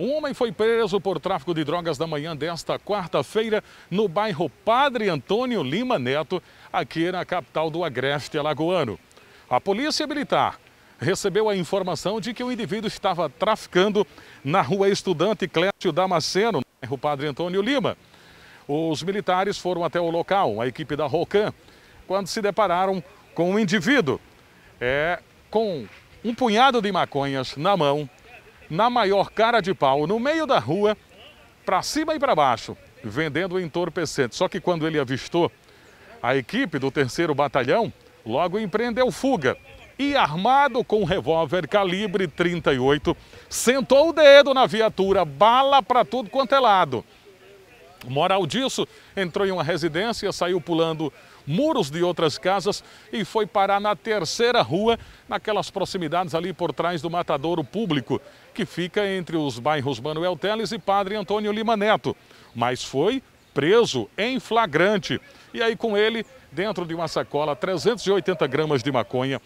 Um homem foi preso por tráfico de drogas na manhã desta quarta-feira no bairro Padre Antônio Lima Neto, aqui na capital do Agreste Alagoano. A polícia militar recebeu a informação de que o indivíduo estava traficando na rua Estudante Clécio Damasceno, no bairro Padre Antônio Lima. Os militares foram até o local, a equipe da ROCAN, quando se depararam com o um indivíduo é, com um punhado de maconhas na mão na maior cara de pau, no meio da rua, para cima e para baixo, vendendo entorpecente. Só que quando ele avistou a equipe do terceiro batalhão, logo empreendeu fuga. E armado com um revólver calibre 38, sentou o dedo na viatura, bala para tudo quanto é lado. Moral disso, entrou em uma residência, saiu pulando muros de outras casas e foi parar na terceira rua, naquelas proximidades ali por trás do matadouro público, que fica entre os bairros Manuel Teles e Padre Antônio Lima Neto. Mas foi preso em flagrante. E aí com ele, dentro de uma sacola, 380 gramas de maconha,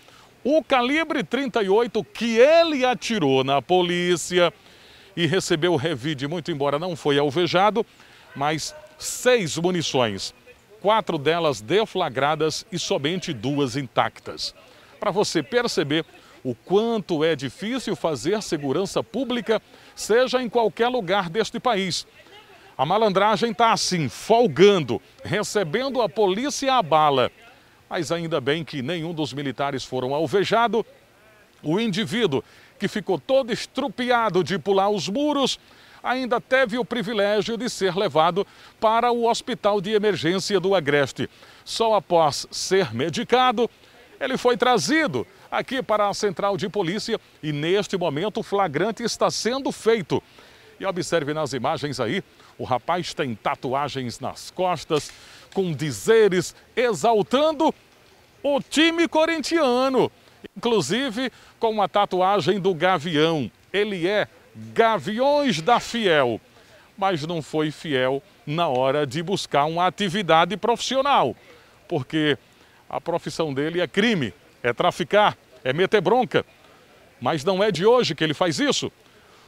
o calibre 38 que ele atirou na polícia e recebeu o revide, muito embora não foi alvejado, mais seis munições, quatro delas deflagradas e somente duas intactas. Para você perceber o quanto é difícil fazer segurança pública, seja em qualquer lugar deste país. A malandragem está assim, folgando, recebendo a polícia à bala. Mas ainda bem que nenhum dos militares foram alvejado. O indivíduo que ficou todo estrupiado de pular os muros ainda teve o privilégio de ser levado para o hospital de emergência do Agreste. Só após ser medicado, ele foi trazido aqui para a central de polícia e neste momento o flagrante está sendo feito. E observe nas imagens aí, o rapaz tem tatuagens nas costas, com dizeres exaltando o time corintiano, inclusive com uma tatuagem do Gavião. Ele é Gaviões da Fiel, mas não foi fiel na hora de buscar uma atividade profissional, porque a profissão dele é crime, é traficar, é meter bronca. Mas não é de hoje que ele faz isso.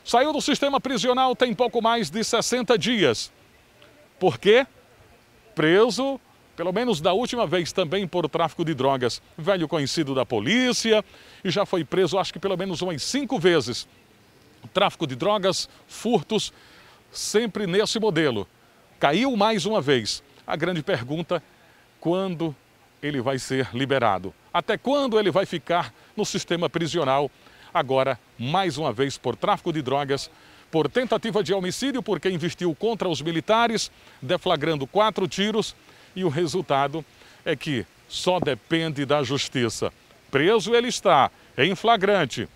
Saiu do sistema prisional tem pouco mais de 60 dias. Por quê? Preso, pelo menos da última vez também por tráfico de drogas. Velho conhecido da polícia e já foi preso acho que pelo menos umas cinco vezes tráfico de drogas, furtos, sempre nesse modelo. Caiu mais uma vez. A grande pergunta: quando ele vai ser liberado? Até quando ele vai ficar no sistema prisional? Agora, mais uma vez, por tráfico de drogas, por tentativa de homicídio, porque investiu contra os militares, deflagrando quatro tiros, e o resultado é que só depende da justiça. Preso ele está, em flagrante,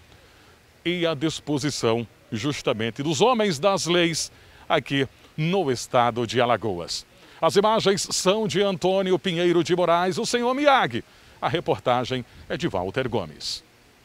e à disposição justamente dos homens das leis aqui no estado de Alagoas. As imagens são de Antônio Pinheiro de Moraes, o senhor Miag. A reportagem é de Walter Gomes.